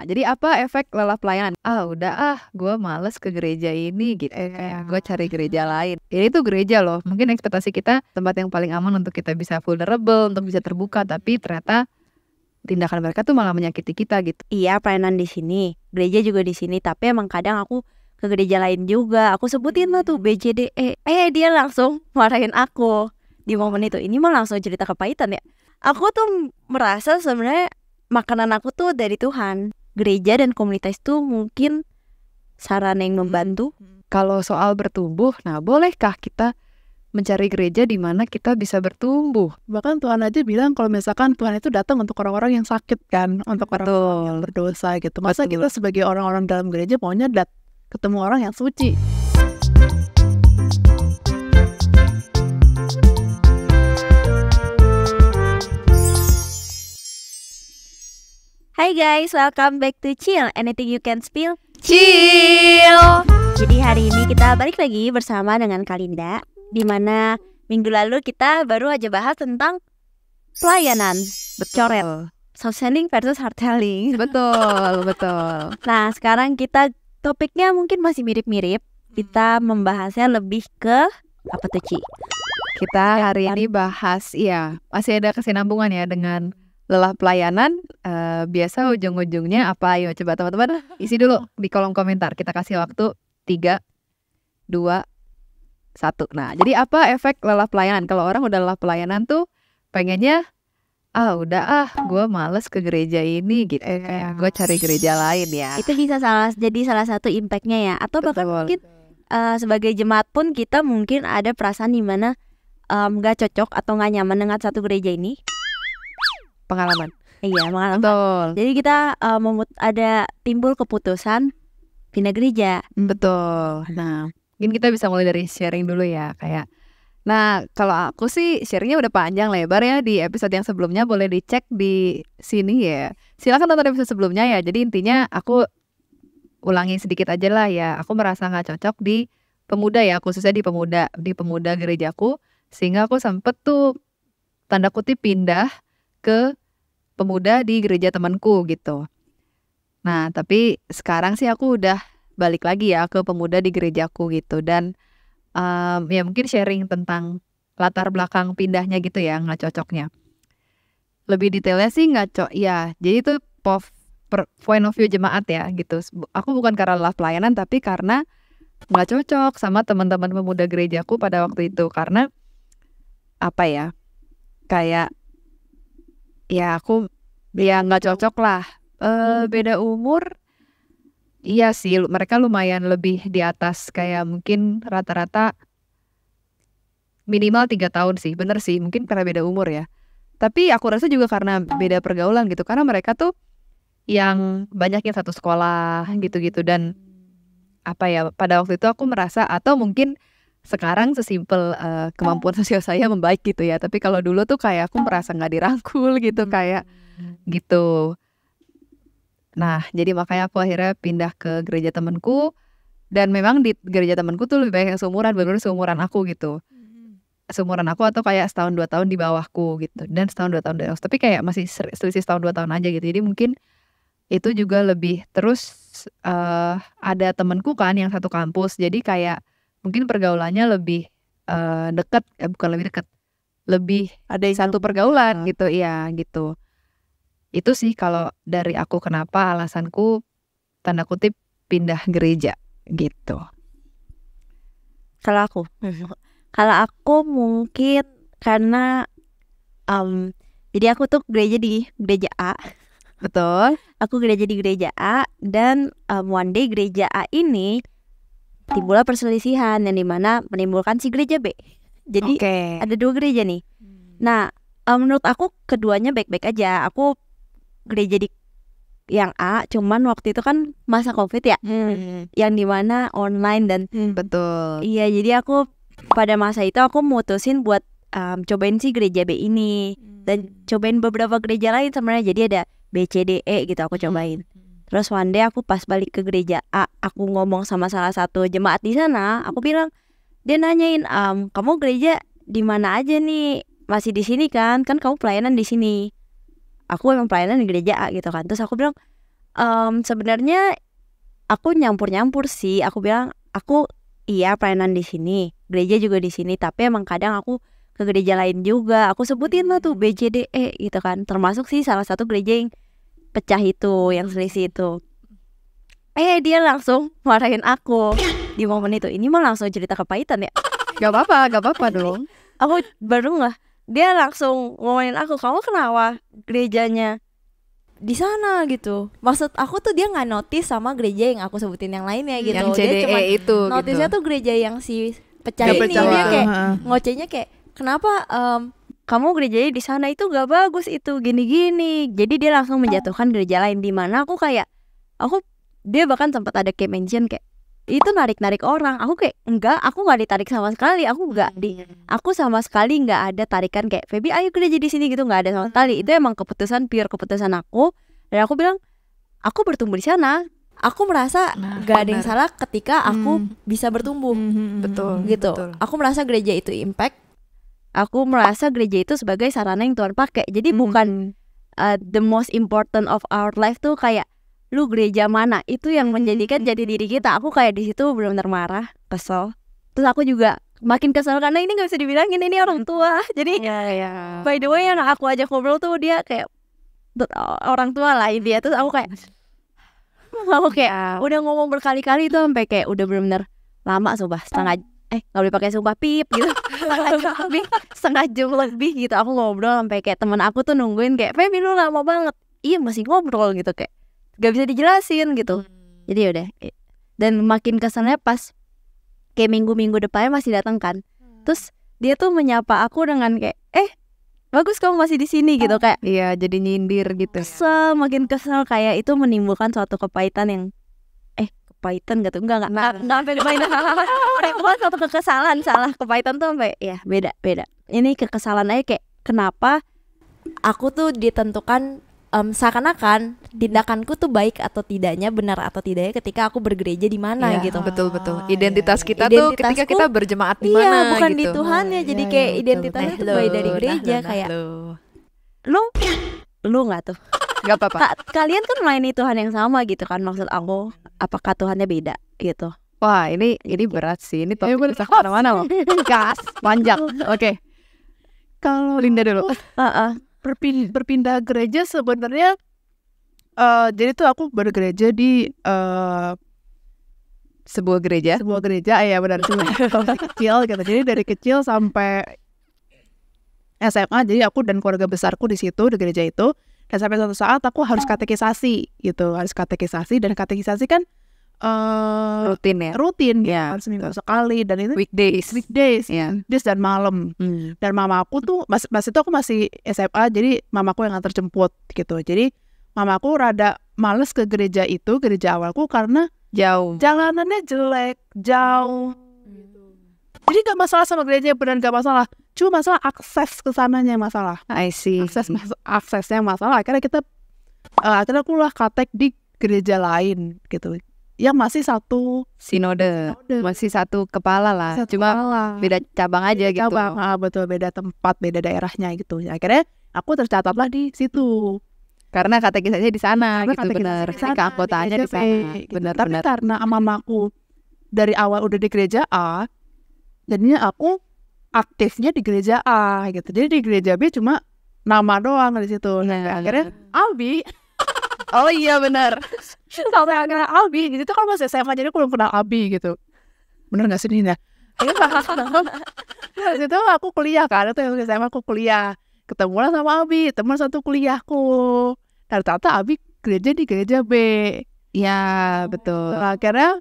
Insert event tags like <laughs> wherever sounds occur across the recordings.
Nah, jadi apa efek lelah pelayanan? Ah, udah ah, gue males ke gereja ini gitu. Eh, kayak gue cari gereja lain. Ini tuh gereja loh. Mungkin ekspektasi kita tempat yang paling aman untuk kita bisa vulnerable, untuk bisa terbuka. Tapi ternyata tindakan mereka tuh malah menyakiti kita gitu. Iya, pelayanan di sini, gereja juga di sini. Tapi emang kadang aku ke gereja lain juga. Aku sebutin lah tuh BJDE. Eh, dia langsung marahin aku di momen itu. Ini mah langsung cerita kepahitan ya. Aku tuh merasa sebenarnya makanan aku tuh dari Tuhan gereja dan komunitas itu mungkin saran yang hmm. membantu. Hmm. Kalau soal bertumbuh, nah bolehkah kita mencari gereja di mana kita bisa bertumbuh? Bahkan Tuhan aja bilang kalau misalkan Tuhan itu datang untuk orang-orang yang sakit kan, untuk orang-orang yang berdosa gitu. Masa Betul. kita sebagai orang-orang dalam gereja maunya dat ketemu orang yang suci. Hai guys, welcome back to Chill Anything You Can Spill Chill Jadi hari ini kita balik lagi bersama dengan Kalinda Dimana minggu lalu kita baru aja bahas tentang pelayanan bercorel Soft selling versus hard selling <laughs> Betul, betul Nah sekarang kita topiknya mungkin masih mirip-mirip Kita membahasnya lebih ke apa tuh Ci? Kita hari ini bahas ya masih ada kesinambungan ya dengan lelah pelayanan uh, biasa hmm. ujung-ujungnya apa ayo coba teman-teman isi dulu di kolom komentar kita kasih waktu tiga dua satu nah jadi apa efek lelah pelayanan kalau orang udah lelah pelayanan tuh pengennya ah udah ah gue males ke gereja ini gitu eh, kayak iya. gue cari gereja lain ya itu bisa salah jadi salah satu impactnya ya atau bahkan Betul. mungkin uh, sebagai jemaat pun kita mungkin ada perasaan dimana eh, nggak um, cocok atau nggak nyaman dengan satu gereja ini pengalaman iya pengalaman betul jadi kita uh, memut ada timbul keputusan pindah gereja hmm, betul nah mungkin kita bisa mulai dari sharing dulu ya kayak Nah, kalau aku sih sharingnya udah panjang lebar ya di episode yang sebelumnya boleh dicek di sini ya. silakan nonton episode sebelumnya ya. Jadi intinya hmm. aku ulangi sedikit aja lah ya. Aku merasa nggak cocok di pemuda ya, khususnya di pemuda di pemuda gerejaku, sehingga aku sempet tuh tanda kutip pindah ke pemuda di gereja temanku gitu. Nah, tapi sekarang sih aku udah balik lagi ya ke pemuda di gerejaku gitu dan um, ya mungkin sharing tentang latar belakang pindahnya gitu ya nggak cocoknya. Lebih detailnya sih nggak cocok ya. Jadi itu pov per point of view jemaat ya gitu. Aku bukan karena lelah pelayanan tapi karena nggak cocok sama teman-teman pemuda gerejaku pada waktu itu karena apa ya kayak ya aku ya nggak cocok lah uh, beda umur iya sih mereka lumayan lebih di atas kayak mungkin rata-rata minimal tiga tahun sih bener sih mungkin karena beda umur ya tapi aku rasa juga karena beda pergaulan gitu karena mereka tuh yang banyak yang satu sekolah gitu-gitu dan apa ya pada waktu itu aku merasa atau mungkin sekarang sesimpel uh, kemampuan oh. sosial saya membaik gitu ya tapi kalau dulu tuh kayak aku merasa nggak dirangkul gitu hmm. kayak gitu nah jadi makanya aku akhirnya pindah ke gereja temanku dan memang di gereja temanku tuh lebih banyak yang seumuran benar seumuran aku gitu hmm. seumuran aku atau kayak setahun dua tahun di bawahku gitu dan setahun dua tahun di bawah tapi kayak masih selisih setahun dua tahun aja gitu jadi mungkin itu juga lebih terus uh, ada temanku kan yang satu kampus jadi kayak mungkin pergaulannya lebih uh, dekat eh, bukan lebih dekat lebih ada yang satu pergaulan uh. gitu iya gitu itu sih kalau dari aku kenapa alasanku tanda kutip pindah gereja gitu kalau aku <laughs> kalau aku mungkin karena um, jadi aku tuh gereja di gereja A betul aku gereja di gereja A dan um, one day gereja A ini timbullah perselisihan yang dimana menimbulkan si gereja B. Jadi okay. ada dua gereja nih. Nah, eh, menurut aku keduanya baik-baik aja. Aku gereja di yang A, cuman waktu itu kan masa covid ya, hmm. yang dimana online dan hmm, betul. Iya, jadi aku pada masa itu aku mutusin buat um, cobain si gereja B ini dan hmm. cobain beberapa gereja lain sebenarnya. Jadi ada B, C, D, E gitu aku hmm. cobain. Hmm Terus one day aku pas balik ke gereja A, aku ngomong sama salah satu jemaat di sana, aku bilang dia nanyain, um, kamu gereja di mana aja nih? Masih di sini kan? Kan kamu pelayanan di sini. Aku emang pelayanan di gereja A gitu kan. Terus aku bilang, um, sebenarnya aku nyampur-nyampur sih. Aku bilang aku iya pelayanan di sini, gereja juga di sini. Tapi emang kadang aku ke gereja lain juga. Aku sebutin lah tuh BJDE gitu kan. Termasuk sih salah satu gereja yang pecah itu yang selisih itu eh dia langsung marahin aku di momen itu ini mah langsung cerita kepahitan ya gak apa-apa gak apa-apa dong aku baru nggak dia langsung ngomongin aku kamu kenapa gerejanya di sana gitu maksud aku tuh dia nggak notice sama gereja yang aku sebutin yang lainnya gitu yang CDE dia e cuma itu notisnya gitu. tuh gereja yang si pecah gak ini pecah dia kayak ngocenya kayak kenapa um, kamu gerejanya di sana itu gak bagus itu gini-gini jadi dia langsung oh. menjatuhkan gereja lain di mana aku kayak aku dia bahkan sempat ada kayak mention kayak itu narik-narik orang aku kayak enggak aku gak ditarik sama sekali aku gak di hmm, iya. aku sama sekali nggak ada tarikan kayak Feby ayo gereja di sini gitu nggak ada sama sekali hmm. itu emang keputusan pure keputusan aku dan aku bilang aku bertumbuh di sana aku merasa nah, gak ada yang salah ketika aku hmm. bisa bertumbuh hmm, hmm betul gitu betul. aku merasa gereja itu impact aku merasa gereja itu sebagai sarana yang Tuhan pakai jadi hmm. bukan uh, the most important of our life tuh kayak lu gereja mana itu yang menjadikan jadi diri kita aku kayak di situ belum termarah kesel terus aku juga makin kesel karena ini nggak bisa dibilangin ini orang tua <laughs> jadi yeah, yeah. by the way yang aku ajak ngobrol tuh dia kayak orang tua lah dia terus aku kayak <laughs> aku kayak iya. udah ngomong berkali-kali tuh sampai kayak udah benar-benar lama sobat setengah eh nggak boleh pakai sumpah pip gitu <laughs> lebih setengah jam lebih gitu aku ngobrol sampai kayak teman aku tuh nungguin kayak Feby lu lama banget iya masih ngobrol gitu kayak nggak bisa dijelasin gitu hmm. jadi ya udah dan makin kesannya pas kayak minggu-minggu depannya masih datang kan hmm. terus dia tuh menyapa aku dengan kayak eh bagus kamu masih di sini gitu oh. kayak iya jadi nyindir gitu oh, iya. kesel makin kesel kayak itu menimbulkan suatu kepahitan yang Python gitu enggak enggak nah. enggak sampai Python bukan <laughs> satu kekesalan salah ke Python tuh sampai ya beda beda ini kekesalan aja kayak kenapa aku tuh ditentukan um, seakan-akan tindakanku tuh baik atau tidaknya benar atau tidaknya ketika aku bergereja di mana ya, gitu. Betul betul. Identitas kita ya. tuh ketika kita berjemaat di iya, mana iya, bukan gitu. di Tuhan ya. Nah, Jadi iya, kayak ya, ya, identitasnya tuh baik dari nah, nah, gereja nah, nah, kayak nah, lu lu nggak tuh? gak apa-apa Ka kalian kan melayani Tuhan yang sama gitu kan maksud aku apakah Tuhannya beda gitu Wah ini ini gitu. berat sih ini topik bisa kemana-mana loh <laughs> gas panjang oke okay. kalau Linda dulu uh Berpindah, gereja sebenarnya uh, jadi tuh aku bergereja di uh, sebuah gereja sebuah gereja ya benar sebuah <laughs> kecil gitu jadi dari kecil sampai SMA jadi aku dan keluarga besarku di situ di gereja itu dan sampai suatu saat aku harus katekisasi gitu harus katekisasi dan katekisasi kan uh, rutin ya rutin yeah. kan seminggu sekali dan itu weekdays weekdays yeah. weekdays dan malam mm. dan mama aku tuh mas mas itu aku masih SMA jadi mamaku yang antar jemput gitu jadi mamaku rada males ke gereja itu gereja awalku karena jauh jalanannya jelek jauh gitu. jadi gak masalah sama gerejanya benar gak masalah Cuma masalah akses ke sananya masalah. I see. Akses mas aksesnya masalah. Akhirnya kita uh, akhirnya aku lah katek di gereja lain gitu yang masih satu sinode, sinode. masih satu kepala lah satu cuma kepala. beda cabang aja beda gitu cabang ah, betul beda tempat beda daerahnya gitu ya, akhirnya aku tercatatlah di situ karena katekis di sana karena gitu benar keanggotaannya di sana gitu. benar tapi benar. karena mamaku dari awal udah di gereja A jadinya aku aktifnya di gereja A gitu jadi di gereja B cuma nama doang di situ nah, akhirnya Albi <laughs> oh iya benar sampai akhirnya Albi jadi gitu. itu kan masih SMA jadi aku belum kenal Abi gitu bener nggak sih Nina Terus iya, <laughs> nah, itu aku kuliah kan itu yang SMA aku kuliah ketemu lah sama Abi teman satu kuliahku dan ternyata Abi gereja di gereja B ya betul nah, akhirnya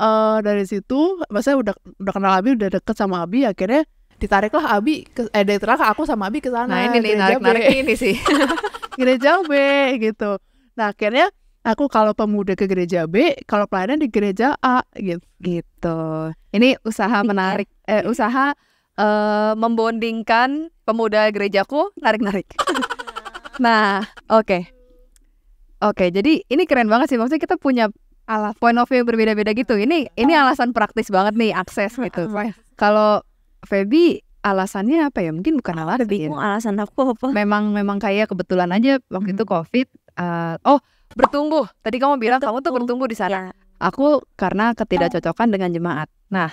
uh, dari situ maksudnya udah udah kenal Abi udah deket sama Abi akhirnya ditariklah Abi ke eh ditariklah aku sama Abi ke sana. Nah, ini nih narik-narik ini sih. <laughs> gereja B gitu. Nah, akhirnya aku kalau pemuda ke gereja B, kalau pelayanan di gereja A gitu. gitu. Ini usaha menarik eh usaha uh, membondingkan pemuda gerejaku narik-narik. <laughs> nah, oke. Okay. Oke, okay, jadi ini keren banget sih maksudnya kita punya ala point of view berbeda-beda gitu. Ini ini alasan praktis banget nih akses gitu. Ya? Kalau Feby alasannya apa ya? Mungkin bukan alasan. Aku ya. alasan aku apa. Memang memang kayak kebetulan aja waktu hmm. itu COVID. Uh, oh bertumbuh. Tadi kamu bilang bertumbuh. kamu tuh bertumbuh di sana. Ya. Aku karena ketidakcocokan dengan jemaat. Nah,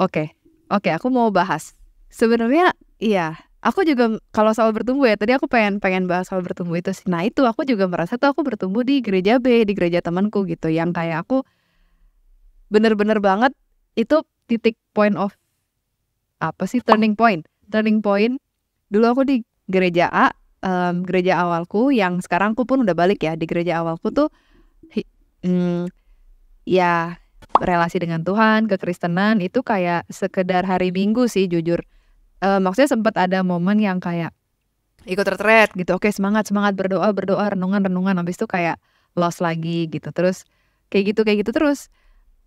oke, okay. oke, okay, aku mau bahas. Sebenarnya iya, aku juga kalau soal bertumbuh ya. Tadi aku pengen pengen bahas soal bertumbuh itu sih. Nah itu aku juga merasa tuh aku bertumbuh di gereja B, di gereja temanku gitu. Yang kayak aku bener-bener banget itu titik point of apa sih turning point? Turning point dulu aku di gereja A, um, gereja awalku yang sekarang aku pun udah balik ya di gereja awalku tuh hi, mm, ya relasi dengan Tuhan, kekristenan itu kayak sekedar hari Minggu sih jujur. Uh, maksudnya sempat ada momen yang kayak ikut retret gitu. Oke, semangat semangat berdoa, berdoa, renungan, renungan habis itu kayak lost lagi gitu. Terus kayak gitu kayak gitu terus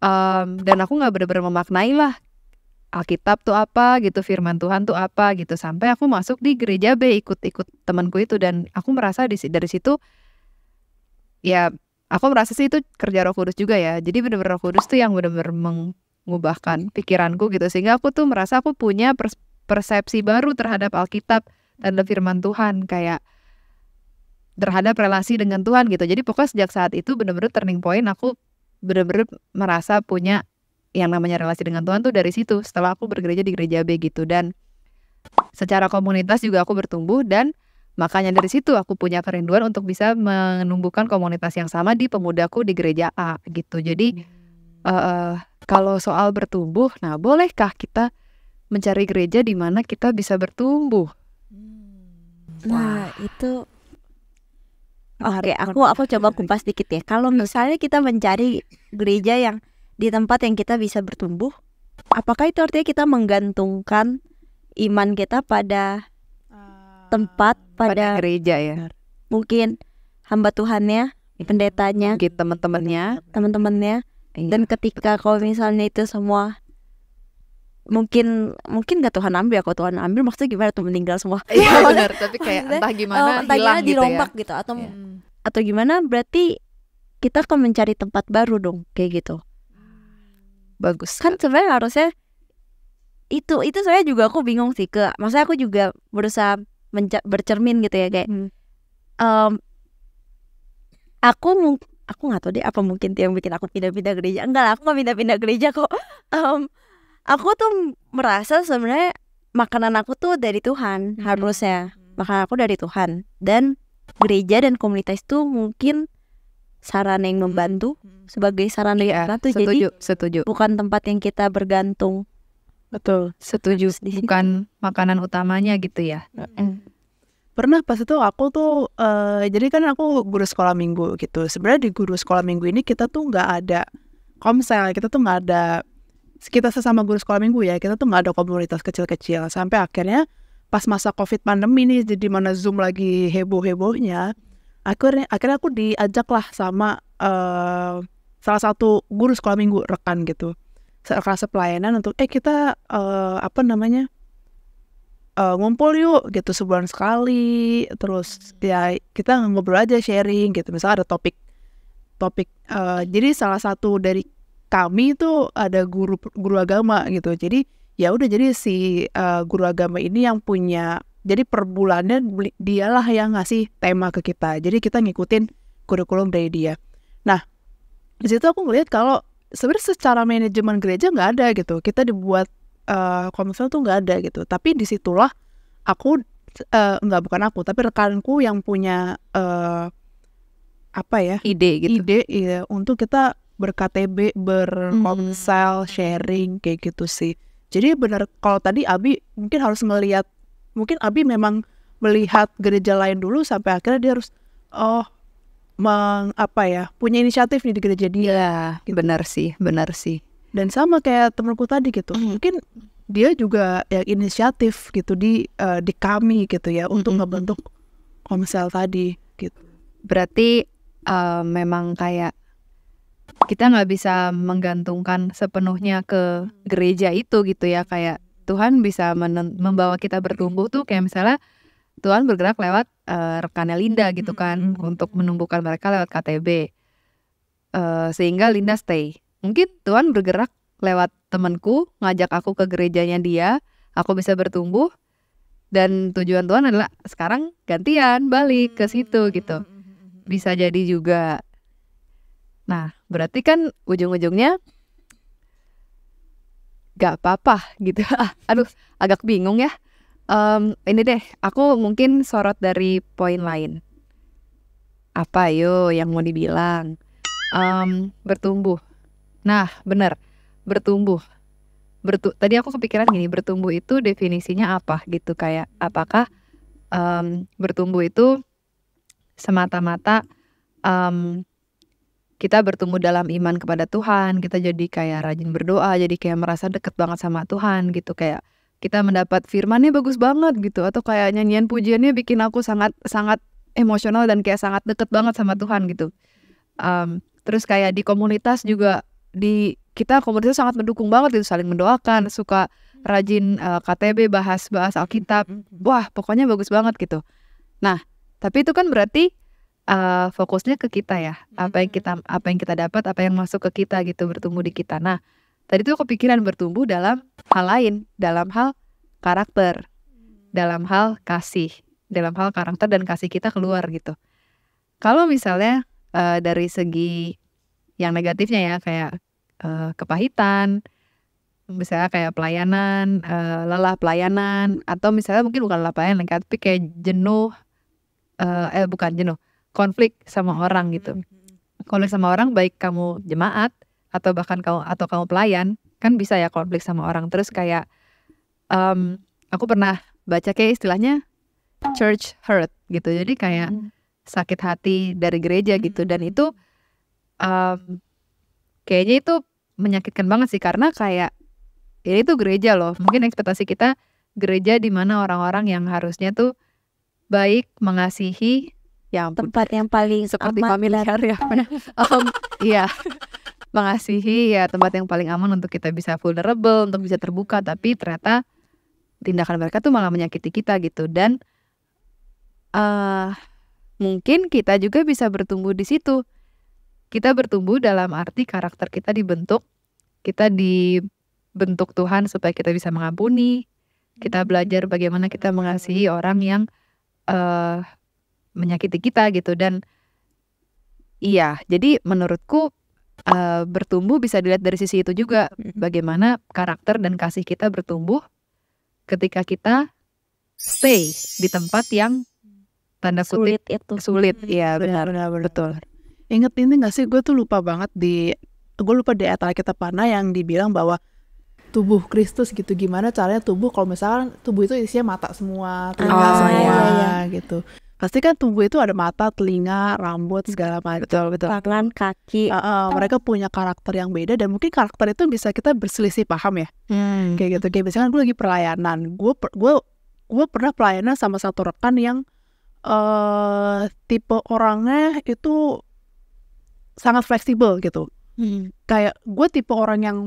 um, dan aku nggak bener-bener memaknai lah Alkitab tuh apa gitu, firman Tuhan tuh apa gitu. Sampai aku masuk di gereja B ikut-ikut temanku itu dan aku merasa di dari situ ya aku merasa sih itu kerja Roh Kudus juga ya. Jadi benar-benar Roh Kudus tuh yang benar-benar mengubahkan pikiranku gitu sehingga aku tuh merasa aku punya persepsi baru terhadap Alkitab dan firman Tuhan kayak terhadap relasi dengan Tuhan gitu. Jadi pokoknya sejak saat itu benar-benar turning point aku benar-benar merasa punya yang namanya relasi dengan Tuhan tuh dari situ setelah aku bergereja di gereja B gitu dan secara komunitas juga aku bertumbuh dan makanya dari situ aku punya kerinduan untuk bisa menumbuhkan komunitas yang sama di pemudaku di gereja A gitu jadi hmm. uh, kalau soal bertumbuh nah bolehkah kita mencari gereja di mana kita bisa bertumbuh hmm. nah itu Oke, okay, aku aku coba kupas dikit ya. Kalau misalnya kita mencari gereja yang di tempat yang kita bisa bertumbuh, apakah itu artinya kita menggantungkan iman kita pada ah, tempat, pada, pada gereja ya? Mungkin hamba Tuhannya, iya. pendetanya, mungkin teman-temannya, teman-temannya. Iya. Dan ketika kalau misalnya itu semua mungkin mungkin gak Tuhan ambil aku ya Tuhan ambil maksudnya gimana tuh meninggal semua iya <laughs> benar tapi kayak entah gimana oh, eh, entah hilang gitu ya. gitu atau iya. atau gimana berarti kita akan mencari tempat baru dong kayak gitu bagus kan sebenarnya harusnya itu itu saya juga aku bingung sih ke masa aku juga berusaha bercermin gitu ya kayak hmm. um, aku aku nggak tahu deh apa mungkin yang bikin aku pindah-pindah gereja enggak lah aku nggak pindah-pindah gereja kok um, <laughs> aku tuh merasa sebenarnya makanan aku tuh dari Tuhan hmm. harusnya hmm. makanan aku dari Tuhan dan gereja dan komunitas tuh mungkin saran yang membantu hmm. sebagai saran dari ya, tuh jadi setuju. bukan tempat yang kita bergantung betul setuju bukan makanan utamanya gitu ya mm. pernah pas itu aku tuh uh, jadi kan aku guru sekolah minggu gitu sebenarnya di guru sekolah minggu ini kita tuh nggak ada komsel kita tuh nggak ada kita sesama guru sekolah minggu ya kita tuh nggak ada komunitas kecil-kecil sampai akhirnya pas masa covid pandemi nih jadi mana zoom lagi heboh hebohnya akhirnya akhirnya aku diajak lah sama uh, salah satu guru sekolah minggu rekan gitu sekelas pelayanan untuk eh kita uh, apa namanya uh, ngumpul yuk gitu sebulan sekali terus hmm. ya kita ngobrol aja sharing gitu misal ada topik topik uh, jadi salah satu dari kami itu ada guru guru agama gitu jadi ya udah jadi si uh, guru agama ini yang punya jadi per bulannya dialah yang ngasih tema ke kita. Jadi kita ngikutin kurikulum dari dia. Nah, di situ aku ngelihat kalau sebenarnya secara manajemen gereja nggak ada gitu. Kita dibuat uh, eh, komsel tuh nggak ada gitu. Tapi disitulah aku uh, nggak bukan aku tapi rekanku yang punya uh, apa ya ide gitu ide ya, untuk kita berktb berkomsel -hmm. sharing kayak gitu sih jadi benar kalau tadi Abi mungkin harus melihat mungkin Abi memang melihat gereja lain dulu sampai akhirnya dia harus oh meng apa ya punya inisiatif nih di gereja dia. Iya, gitu. benar sih, benar sih. Dan sama kayak temanku tadi gitu, mm. mungkin dia juga ya inisiatif gitu di uh, di kami gitu ya untuk membentuk mm-hmm. ngebentuk komsel tadi gitu. Berarti uh, memang kayak kita nggak bisa menggantungkan sepenuhnya ke gereja itu gitu ya kayak Tuhan bisa membawa kita bertumbuh tuh kayak misalnya Tuhan bergerak lewat uh, rekannya Linda gitu kan mm -hmm. untuk menumbuhkan mereka lewat KTB uh, eh, sehingga Linda stay mungkin Tuhan bergerak lewat temanku ngajak aku ke gerejanya dia aku bisa bertumbuh dan tujuan Tuhan adalah sekarang gantian balik ke situ gitu bisa jadi juga nah berarti kan ujung-ujungnya gak apa-apa gitu. <laughs> Ah, aduh, agak bingung ya. Um, ini deh, aku mungkin sorot dari poin lain. Apa yo yang mau dibilang? Um, bertumbuh. Nah, bener, bertumbuh. Bertu Tadi aku kepikiran gini, bertumbuh itu definisinya apa gitu? Kayak apakah um, bertumbuh itu semata-mata um, kita bertumbuh dalam iman kepada Tuhan, kita jadi kayak rajin berdoa, jadi kayak merasa deket banget sama Tuhan gitu kayak kita mendapat firmannya bagus banget gitu atau kayak nyanyian pujiannya bikin aku sangat sangat emosional dan kayak sangat deket banget sama Tuhan gitu. Um, terus kayak di komunitas juga di kita komunitas sangat mendukung banget itu saling mendoakan, suka rajin uh, eh, KTB bahas bahas Alkitab. Mm-hmm. Wah, pokoknya bagus banget gitu. Nah, tapi itu kan berarti uh, fokusnya ke kita ya, apa yang hmm. kita apa yang kita dapat, apa yang masuk ke kita gitu, bertumbuh di kita. Nah, tadi tuh kepikiran bertumbuh dalam hal lain, dalam hal karakter, dalam hal kasih, dalam hal karakter dan kasih kita keluar gitu. Kalau misalnya, uh, dari segi yang negatifnya ya kayak, uh, kepahitan, misalnya kayak pelayanan, uh, lelah pelayanan, atau misalnya mungkin bukan lelah pelayanan tapi kayak jenuh, uh, eh bukan jenuh, konflik sama orang gitu. Hmm, hmm, hmm. Konflik sama orang baik kamu jemaat atau bahkan kamu atau kamu pelayan kan bisa ya konflik sama orang terus kayak um, aku pernah baca kayak istilahnya church hurt gitu. Jadi kayak sakit hati dari gereja gitu dan itu um, kayaknya itu menyakitkan banget sih karena kayak ini tuh gereja loh. Mungkin ekspektasi kita gereja di mana orang-orang yang harusnya tuh baik, mengasihi, yang tempat yang paling seperti aman familiar ya. um, <laughs> iya. Mengasihi ya tempat yang paling aman untuk kita bisa vulnerable, untuk bisa terbuka, tapi ternyata tindakan mereka tuh malah menyakiti kita gitu dan uh, mungkin kita juga bisa bertumbuh di situ. Kita bertumbuh dalam arti karakter kita dibentuk, kita dibentuk Tuhan supaya kita bisa mengampuni, kita hmm. belajar bagaimana kita mengasihi orang yang uh, menyakiti kita gitu dan iya jadi menurutku uh, bertumbuh bisa dilihat dari sisi itu juga bagaimana karakter dan kasih kita bertumbuh ketika kita stay di tempat yang tanda kutip sulit itu sulit ya benar benar, betul inget ini gak sih gue tuh lupa banget di gue lupa di atal kita panah yang dibilang bahwa tubuh Kristus gitu gimana caranya tubuh kalau misalkan tubuh itu isinya mata semua telinga oh, semua iya, iya. gitu pasti kan tumbuh itu ada mata, telinga, rambut hmm. segala macam. Betul betul. Tangan, kaki. Uh, uh, mereka punya karakter yang beda dan mungkin karakter itu bisa kita berselisih paham ya. Hmm. Kayak gitu. Kayak misalkan gue lagi pelayanan, gue gue gue pernah pelayanan sama satu rekan yang uh, tipe orangnya itu sangat fleksibel gitu. Hmm. Kayak gue tipe orang yang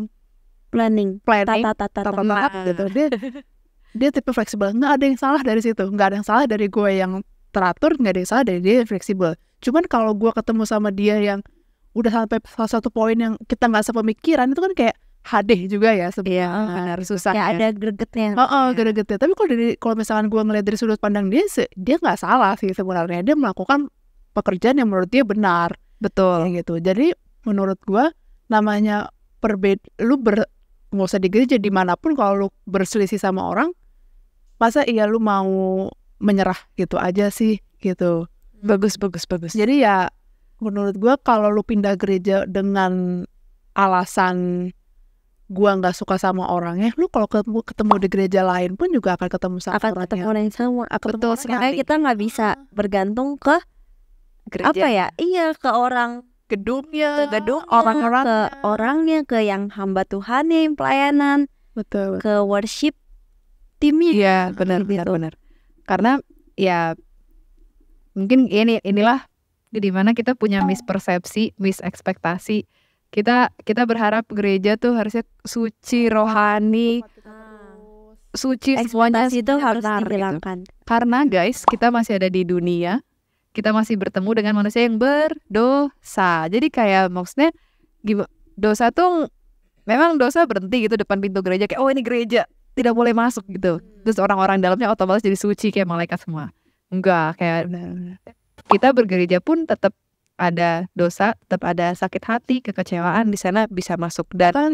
planning, planning, tata tata, tata, tata, tata, tata gitu. Dia <laughs> dia tipe fleksibel nggak ada yang salah dari situ nggak ada yang salah dari gue yang teratur nggak ada yang salah dari dia yang fleksibel cuman kalau gue ketemu sama dia yang udah sampai salah satu poin yang kita nggak sepemikiran itu kan kayak hadeh juga ya sebenarnya harus ah, benar susah ya, ya. ada gregetnya oh, oh ya. gregetnya tapi kalau dari kalau misalkan gue ngeliat dari sudut pandang dia dia nggak salah sih sebenarnya dia melakukan pekerjaan yang menurut dia benar betul ya, gitu jadi menurut gue namanya perbed lu ber nggak usah di gereja dimanapun kalau lu berselisih sama orang masa iya lu mau menyerah gitu aja sih gitu. Hmm. Bagus bagus bagus. Jadi ya menurut gue kalau lu pindah gereja dengan alasan gue nggak suka sama orangnya, lu kalau ketemu, ketemu di gereja lain pun juga akan ketemu sama akan orangnya. ketemu orang yang sama. Ketemu Betul sekali. kita nggak bisa ah. bergantung ke gereja. apa ya? Iya ke orang gedungnya, ke gedung orang-orang ke orangnya ke yang hamba Tuhan yang pelayanan. Betul. Ke worship timnya. Iya benar gitu. benar benar karena ya mungkin ini inilah di mana kita punya mispersepsi, misekspektasi. Kita kita berharap gereja tuh harusnya suci rohani. Suci semuanya itu harus gitu. dihilangkan. Gitu. Karena guys, kita masih ada di dunia. Kita masih bertemu dengan manusia yang berdosa. Jadi kayak maksudnya dosa tuh memang dosa berhenti gitu depan pintu gereja kayak oh ini gereja tidak boleh masuk gitu hmm. terus orang-orang dalamnya otomatis jadi suci kayak malaikat semua enggak kayak kita bergereja pun tetap ada dosa tetap ada sakit hati kekecewaan di sana bisa masuk dan kan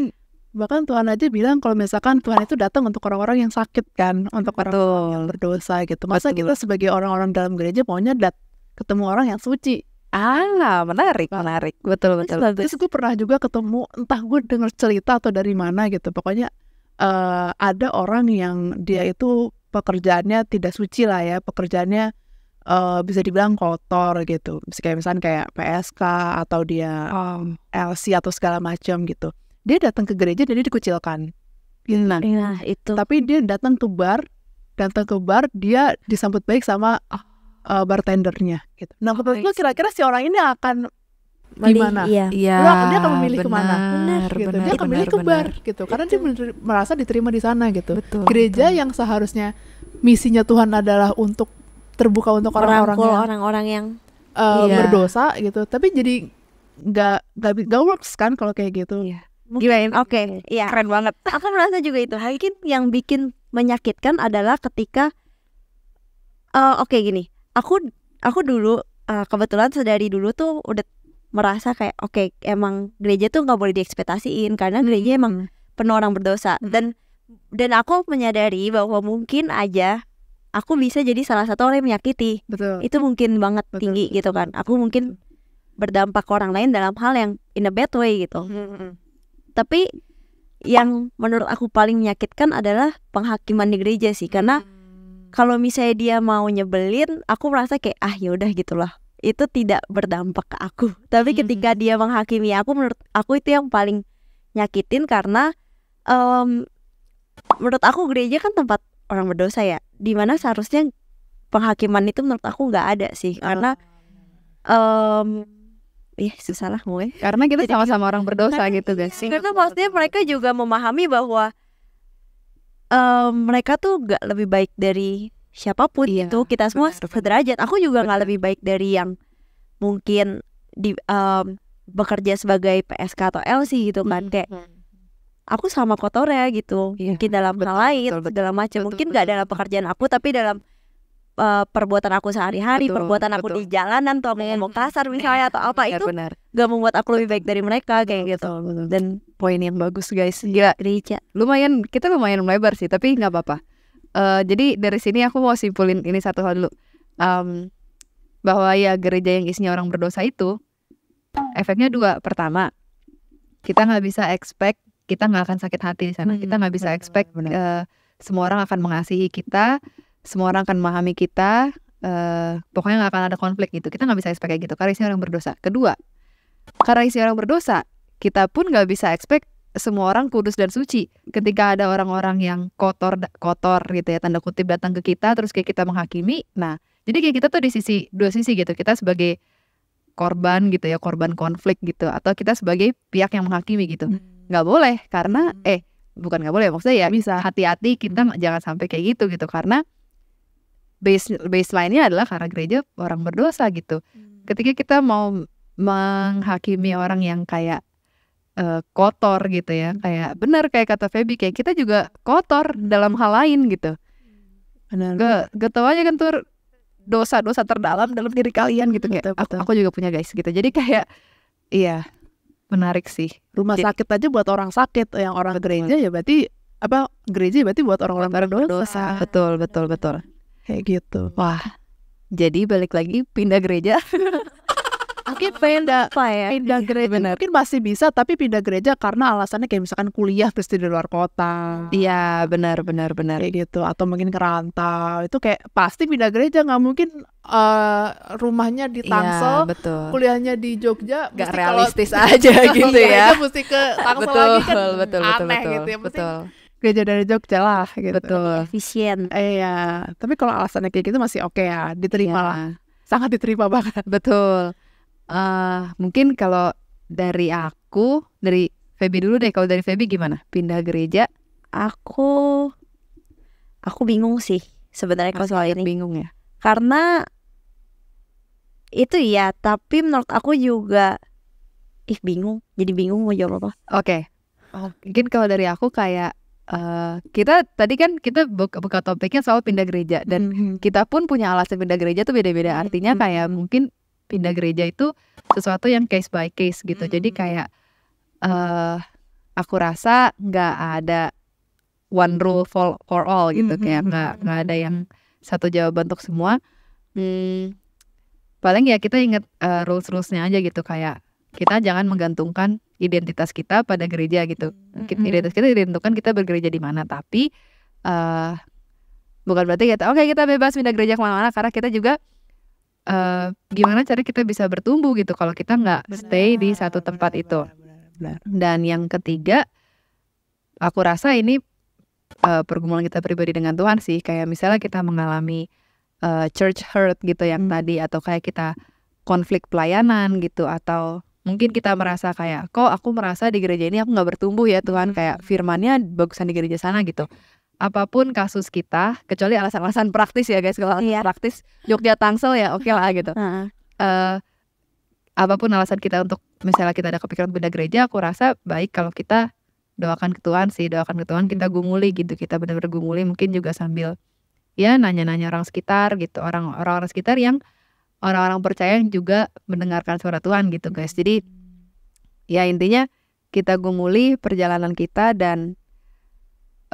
bahkan Tuhan aja bilang kalau misalkan Tuhan itu datang untuk orang-orang yang sakit kan untuk orang-orang yang berdosa gitu masa Betul. kita sebagai orang-orang dalam gereja maunya dat ketemu orang yang suci Ah, menarik, menarik. Betul, betul. Terus, terus gue pernah juga ketemu, entah gue denger cerita atau dari mana gitu. Pokoknya uh, ada orang yang dia itu pekerjaannya tidak suci lah ya, pekerjaannya uh, bisa dibilang kotor gitu. Kayak misalnya kayak PSK atau dia um, LC atau segala macam gitu. Dia datang ke gereja jadi dikucilkan. Gitu. Nah, iya, itu. Tapi dia datang ke bar, datang ke bar dia disambut baik sama uh, bartendernya gitu. Nah, menurut oh, ah, lo kira-kira si orang ini akan di gimana? iya. Ya, lu dia akan memilih bener, kemana benar gitu bener, dia akan memilih ke bar gitu karena itu. dia merasa diterima di sana gitu betul, gereja betul. yang seharusnya misinya Tuhan adalah untuk terbuka untuk orang-orang yang orang-orang yang uh, eh, iya. berdosa gitu tapi jadi nggak nggak nggak works kan kalau kayak gitu iya. Gimana? Oke, okay, iya. keren banget. Aku merasa juga itu. Mungkin yang bikin menyakitkan adalah ketika, uh, oke okay, gini, aku aku dulu uh, kebetulan sedari dulu tuh udah merasa kayak oke okay, emang gereja tuh nggak boleh diekspektasiin karena hmm. gereja emang penuh orang berdosa hmm. dan dan aku menyadari bahwa mungkin aja aku bisa jadi salah satu orang yang menyakiti betul itu mungkin banget betul. tinggi gitu kan aku mungkin berdampak ke orang lain dalam hal yang in a bad way gitu hmm, tapi yang menurut aku paling menyakitkan adalah penghakiman di gereja sih karena kalau misalnya dia mau nyebelin aku merasa kayak ah yaudah gitulah itu tidak berdampak ke aku tapi hmm. hmm ketika hmm. dia menghakimi aku menurut aku itu yang paling nyakitin karena um, menurut aku gereja kan tempat orang berdosa ya dimana seharusnya penghakiman itu menurut aku nggak ada sih karena um, Iya susah lah gue Karena kita sama-sama orang berdosa karena, gitu guys sih. Iya, karena maksudnya mereka juga memahami bahwa um, Mereka tuh nggak lebih baik dari siapapun iya, itu kita semua benar, sederajat aku juga nggak lebih baik dari yang mungkin di um, bekerja sebagai PSK atau LC gitu kan -hmm. kayak hmm. aku sama kotor ya gitu iya, mungkin dalam betul, hal lain betul, betul, dalam macam mungkin nggak dalam pekerjaan aku tapi dalam uh, perbuatan aku sehari-hari perbuatan aku betul. di jalanan atau mau iya. kasar misalnya atau apa benar, iya, itu benar. gak membuat aku lebih baik dari mereka kayak betul, gitu betul, dan poin yang bagus guys gila Rica. lumayan kita lumayan melebar sih tapi nggak apa-apa uh, jadi dari sini aku mau simpulin ini satu hal dulu um, bahwa ya gereja yang isinya orang berdosa itu efeknya dua pertama kita nggak bisa expect kita nggak akan sakit hati di sana hmm, kita nggak bisa expect benar. Uh, semua orang akan mengasihi kita semua orang akan memahami kita uh, pokoknya nggak akan ada konflik gitu kita nggak bisa expect kayak gitu karena isinya orang berdosa kedua karena isinya orang berdosa kita pun nggak bisa expect semua orang kudus dan suci. Ketika ada orang-orang yang kotor kotor gitu ya tanda kutip datang ke kita terus kayak kita menghakimi. Nah, jadi kayak kita tuh di sisi dua sisi gitu. Kita sebagai korban gitu ya, korban konflik gitu atau kita sebagai pihak yang menghakimi gitu. Hmm. nggak hmm. boleh karena hmm. eh bukan nggak boleh maksudnya ya bisa hati-hati kita hmm. jangan sampai kayak gitu gitu karena base baseline-nya adalah karena gereja orang berdosa gitu. Hmm. Ketika kita mau menghakimi orang yang kayak uh, kotor gitu ya kayak benar kayak kata Feby kayak kita juga kotor dalam hal lain gitu benar gak gak tahu aja kan tuh dosa-dosa terdalam dalam diri kalian gitu kayak betul, Aku, juga punya guys gitu jadi kayak iya menarik sih rumah jadi, sakit aja buat orang sakit yang orang betul. gereja ya berarti apa gereja berarti buat orang-orang berdosa dosa. betul betul betul kayak gitu wah jadi balik lagi pindah gereja <laughs> mungkin pindah ya. pindah gereja bener. mungkin masih bisa tapi pindah gereja karena alasannya kayak misalkan kuliah terus di luar kota iya benar benar benar kayak gitu atau mungkin kerantau itu kayak pasti pindah gereja nggak mungkin uh, rumahnya di iya, Tangsel ya, betul. kuliahnya di Jogja nggak realistis kalau, aja <laughs> gitu ya mesti ke Tangsel betul, lagi kan betul, aneh betul, gitu ya mesti betul gereja dari Jogja lah gitu. Betul. Efisien. Iya. Tapi kalau alasannya kayak gitu masih oke okay ya, iya. diterima ya. lah. Sangat diterima banget. Betul uh, mungkin kalau dari aku dari Feby dulu deh kalau dari Feby gimana pindah gereja aku aku bingung sih sebenarnya kalau soal ini bingung ya karena itu ya tapi menurut aku juga ih bingung jadi bingung mau jawab apa oke okay. mungkin kalau dari aku kayak Uh, kita tadi kan kita buka, buka topiknya soal pindah gereja dan mm -hmm. kita pun punya alasan pindah gereja tuh beda-beda mhm, artinya mm -hmm. kayak mungkin pindah gereja itu sesuatu yang case by case gitu. Hmm. Jadi kayak uh, aku rasa nggak ada one hmm. rule for for all gitu -hmm. hmm kayak nggak nggak ada yang satu jawaban untuk semua. Hmm, paling ya kita inget uh, eh, rules rulesnya aja gitu kayak kita jangan menggantungkan identitas kita pada gereja gitu. Mm -hmm. Identitas kita ditentukan kita bergereja di mana, tapi uh, bukan berarti kita oke okay, kita bebas pindah gereja kemana-mana karena kita juga uh, gimana cara kita bisa bertumbuh gitu kalau kita nggak stay di satu tempat benar, itu. Benar, benar, Dan yang ketiga, aku rasa ini uh, pergumulan kita pribadi dengan Tuhan sih. Kayak misalnya kita mengalami uh, church hurt gitu yang hmm. tadi, atau kayak kita konflik pelayanan gitu, atau mungkin kita merasa kayak kok aku merasa di gereja ini aku nggak bertumbuh ya Tuhan kayak hmm. firmannya bagusan di gereja sana gitu apapun kasus kita kecuali alasan-alasan praktis ya guys kalau yeah. praktis Jogja Tangsel ya oke okay lah gitu uh. Uh, apapun alasan kita untuk misalnya kita ada kepikiran benda gereja aku rasa baik kalau kita doakan ke Tuhan sih doakan ke Tuhan kita gumuli gitu kita benar-benar gumuli mungkin juga sambil ya nanya-nanya orang sekitar gitu orang orang-orang sekitar yang orang-orang percaya yang juga mendengarkan suara Tuhan gitu guys jadi ya intinya kita gumuli perjalanan kita dan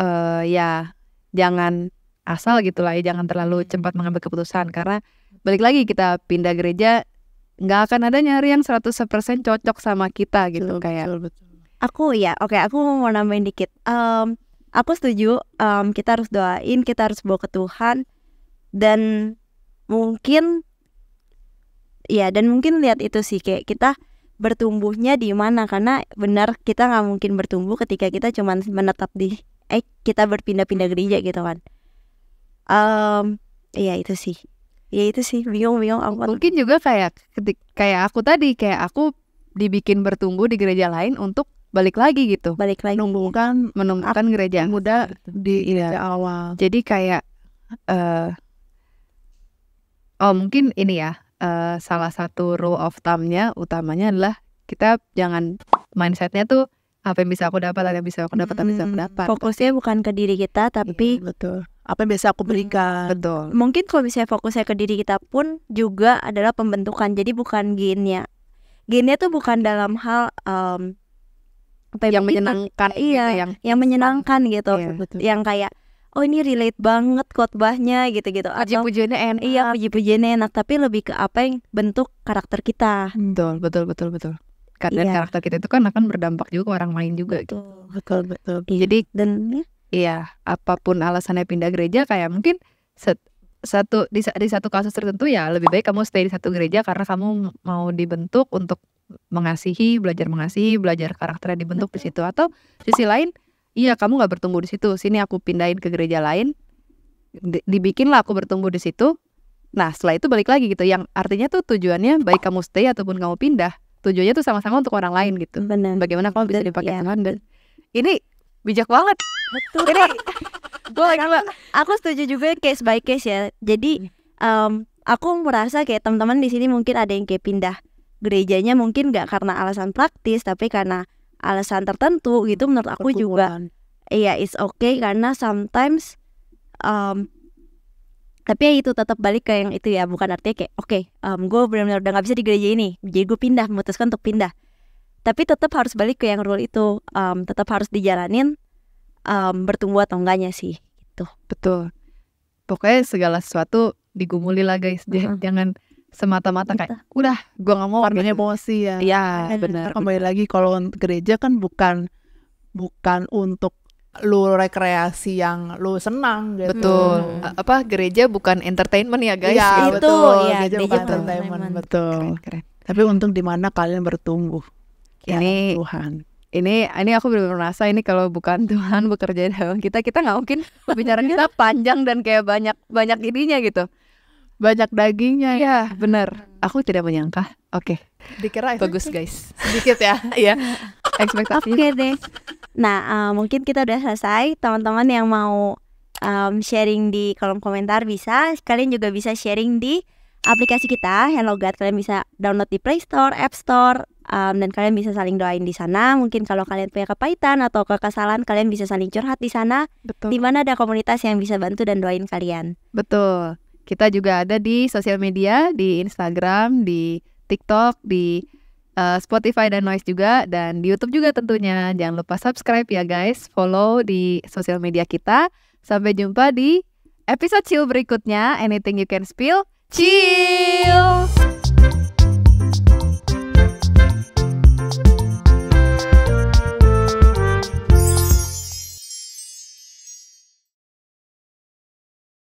uh, ya jangan asal gitu lah ya jangan terlalu hmm. cepat mengambil keputusan karena balik lagi kita pindah gereja nggak akan ada nyari yang 100% cocok sama kita gitu betul, kayak betul, betul. aku ya oke okay, aku mau nambahin dikit um, aku setuju um, kita harus doain kita harus bawa ke Tuhan dan mungkin ya dan mungkin lihat itu sih kayak kita bertumbuhnya di mana karena benar kita nggak mungkin bertumbuh ketika kita cuman menetap di eh kita berpindah-pindah gereja gitu kan um, ya itu sih ya itu sih bingung-bingung aku mungkin juga kayak ketik kayak aku tadi kayak aku dibikin bertumbuh di gereja lain untuk balik lagi gitu balik lagi menumbuhkan menumbuhkan gereja iya, muda gitu. di iya. awal jadi kayak uh, oh mungkin ini ya uh, salah satu rule of thumb-nya utamanya adalah kita jangan mindsetnya tuh apa yang bisa aku dapat, apa yang bisa aku dapat, apa yang bisa aku dapat. Fokusnya bukan ke diri kita, tapi iya, betul. Apa yang bisa aku berikan. Betul. Mungkin kalau misalnya fokusnya ke diri kita pun juga adalah pembentukan. Jadi bukan gainnya. Gainnya tuh bukan dalam hal um, apa ya, yang, yang menyenangkan. Iya, gitu, yang yang menyenangkan gitu. Iya, Yang kayak oh ini relate banget khotbahnya gitu-gitu. Atau puji-pujiannya enak. Iya, puji-pujiannya enak, tapi lebih ke apa yang bentuk karakter kita. Betul, betul, betul, betul. Karena iya. karakter kita itu kan akan berdampak juga ke orang lain juga betul, gitu. Betul, betul. Iya. Jadi dan ya? iya, apapun alasannya pindah gereja kayak mungkin set, satu di, di satu kasus tertentu ya lebih baik kamu stay di satu gereja karena kamu mau dibentuk untuk mengasihi, belajar mengasihi, belajar karakternya dibentuk di situ atau sisi lain iya kamu nggak bertumbuh di situ sini aku pindahin ke gereja lain di dibikinlah aku bertumbuh di situ nah setelah itu balik lagi gitu yang artinya tuh tujuannya baik kamu stay ataupun kamu pindah tujuannya tuh sama-sama untuk orang lain gitu Bener. bagaimana kamu bisa dipakai yeah. Tuhan dan ini bijak banget betul ini <laughs> gue lagi aku, aku setuju juga case by case ya jadi um, aku merasa kayak teman-teman di sini mungkin ada yang kayak pindah gerejanya mungkin nggak karena alasan praktis tapi karena alasan tertentu gitu menurut aku juga iya it's okay karena sometimes um, tapi ya itu tetap balik ke yang itu ya bukan artinya kayak oke okay, um, gue benar-benar udah nggak bisa di gereja ini jadi gue pindah memutuskan untuk pindah tapi tetap harus balik ke yang rule itu um, tetap harus dijalanin um, bertumbuh atau enggaknya sih itu betul pokoknya segala sesuatu digumuli lah guys uh -huh. jangan semata-mata kayak udah gue nggak mau warnanya emosi ya iya benar kembali lagi kalau gereja kan bukan bukan untuk lu rekreasi yang lu senang gitu. Betul. Hmm. Apa gereja bukan entertainment ya guys? Ya, itu iya, betul. Ya, gereja, bukan entertainment, entertainment. betul. Keren, keren. Tapi untuk di mana kalian bertumbuh? Ya, ini Tuhan. Ini ini aku benar merasa ini kalau bukan <laughs> Tuhan bekerja dalam kita kita nggak mungkin pembicaraan <laughs> kita panjang dan kayak banyak banyak ininya gitu banyak dagingnya. Iya, benar. Aku tidak menyangka. Oke. Okay. Dikira bagus guys. Sedikit ya. <laughs> ya Ekspektasi. Oke okay deh. Nah, uh, mungkin kita udah selesai. Teman-teman yang mau um, sharing di kolom komentar bisa. Kalian juga bisa sharing di aplikasi kita God. Kalian bisa download di Play Store, App Store, um, dan kalian bisa saling doain di sana. Mungkin kalau kalian punya kepahitan atau kekesalan, kalian bisa saling curhat di sana. Betul. Di mana ada komunitas yang bisa bantu dan doain kalian. Betul. Kita juga ada di sosial media, di Instagram, di TikTok, di uh, Spotify dan Noise juga dan di YouTube juga tentunya. Jangan lupa subscribe ya guys, follow di sosial media kita. Sampai jumpa di episode chill berikutnya. Anything you can spill. Chill.